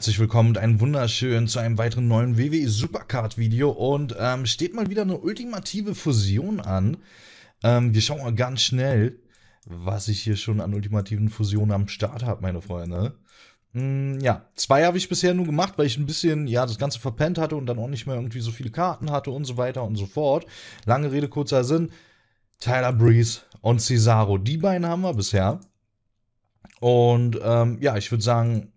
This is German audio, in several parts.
herzlich willkommen und einen wunderschönen zu einem weiteren neuen WWE Supercard Video und ähm, steht mal wieder eine ultimative Fusion an. Ähm, wir schauen mal ganz schnell, was ich hier schon an ultimativen Fusionen am Start habe, meine Freunde. Mm, ja, zwei habe ich bisher nur gemacht, weil ich ein bisschen, ja, das Ganze verpennt hatte und dann auch nicht mehr irgendwie so viele Karten hatte und so weiter und so fort. Lange Rede, kurzer Sinn. Tyler Breeze und Cesaro, die beiden haben wir bisher. Und ähm, ja, ich würde sagen,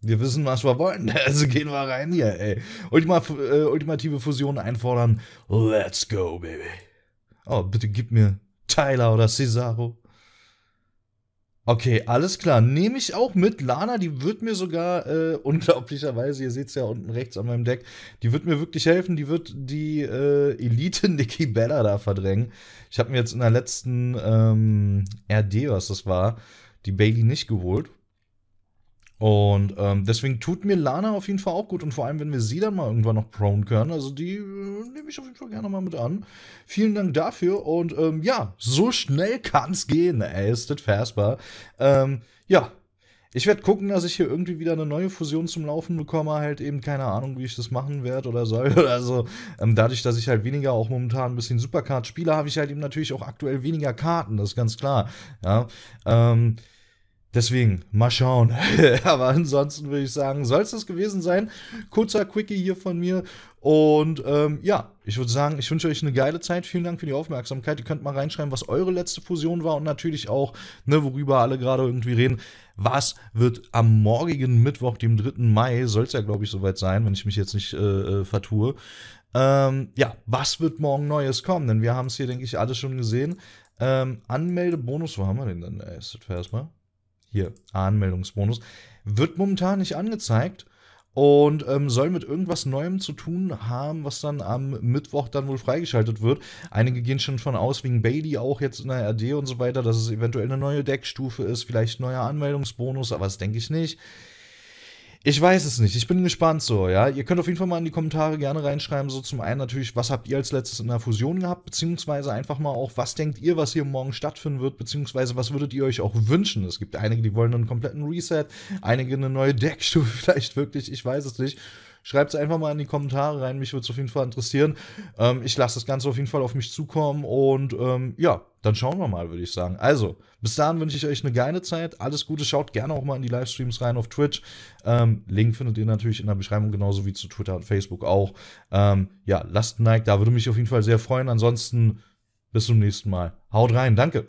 wir wissen, was wir wollen. Also gehen wir rein hier, ey. Ultima, äh, ultimative Fusion einfordern. Let's go, baby. Oh, bitte gib mir Tyler oder Cesaro. Okay, alles klar. Nehme ich auch mit. Lana, die wird mir sogar äh, unglaublicherweise, ihr seht es ja unten rechts an meinem Deck, die wird mir wirklich helfen. Die wird die äh, Elite Nikki Bella da verdrängen. Ich habe mir jetzt in der letzten ähm, RD, was das war, die Bailey nicht geholt. Und ähm, deswegen tut mir Lana auf jeden Fall auch gut und vor allem, wenn wir sie dann mal irgendwann noch prone können. Also die äh, nehme ich auf jeden Fall gerne mal mit an. Vielen Dank dafür und ähm, ja, so schnell kann es gehen, ey, ist das fassbar. Ähm, ja, ich werde gucken, dass ich hier irgendwie wieder eine neue Fusion zum Laufen bekomme. Halt eben keine Ahnung, wie ich das machen werde oder soll oder so. Ähm, dadurch, dass ich halt weniger auch momentan ein bisschen Supercard spiele, habe ich halt eben natürlich auch aktuell weniger Karten, das ist ganz klar. Ja, ähm, Deswegen, mal schauen. Aber ansonsten würde ich sagen, soll es das gewesen sein. Kurzer Quickie hier von mir. Und ähm, ja, ich würde sagen, ich wünsche euch eine geile Zeit. Vielen Dank für die Aufmerksamkeit. Ihr könnt mal reinschreiben, was eure letzte Fusion war und natürlich auch, ne, worüber alle gerade irgendwie reden. Was wird am morgigen Mittwoch, dem 3. Mai, soll es ja, glaube ich, soweit sein, wenn ich mich jetzt nicht äh, äh, vertue. Ähm, ja, was wird morgen Neues kommen? Denn wir haben es hier, denke ich, alle schon gesehen. Ähm, Anmeldebonus, wo haben wir den denn? Ey, äh, ist das erstmal? hier Anmeldungsbonus, wird momentan nicht angezeigt und ähm, soll mit irgendwas Neuem zu tun haben, was dann am Mittwoch dann wohl freigeschaltet wird. Einige gehen schon von aus, wegen Bailey auch jetzt in der RD und so weiter, dass es eventuell eine neue Deckstufe ist, vielleicht neuer Anmeldungsbonus, aber das denke ich nicht. Ich weiß es nicht. Ich bin gespannt so, ja. Ihr könnt auf jeden Fall mal in die Kommentare gerne reinschreiben. So zum einen natürlich, was habt ihr als letztes in der Fusion gehabt? Beziehungsweise einfach mal auch, was denkt ihr, was hier morgen stattfinden wird? Beziehungsweise was würdet ihr euch auch wünschen? Es gibt einige, die wollen einen kompletten Reset, einige eine neue Deckstufe vielleicht wirklich. Ich weiß es nicht. Schreibt es einfach mal in die Kommentare rein, mich würde es auf jeden Fall interessieren. Ähm, ich lasse das Ganze auf jeden Fall auf mich zukommen und ähm, ja, dann schauen wir mal, würde ich sagen. Also, bis dahin wünsche ich euch eine geile Zeit. Alles Gute, schaut gerne auch mal in die Livestreams rein auf Twitch. Ähm, Link findet ihr natürlich in der Beschreibung, genauso wie zu Twitter und Facebook auch. Ähm, ja, lasst ein Like, da würde mich auf jeden Fall sehr freuen. Ansonsten bis zum nächsten Mal. Haut rein, danke.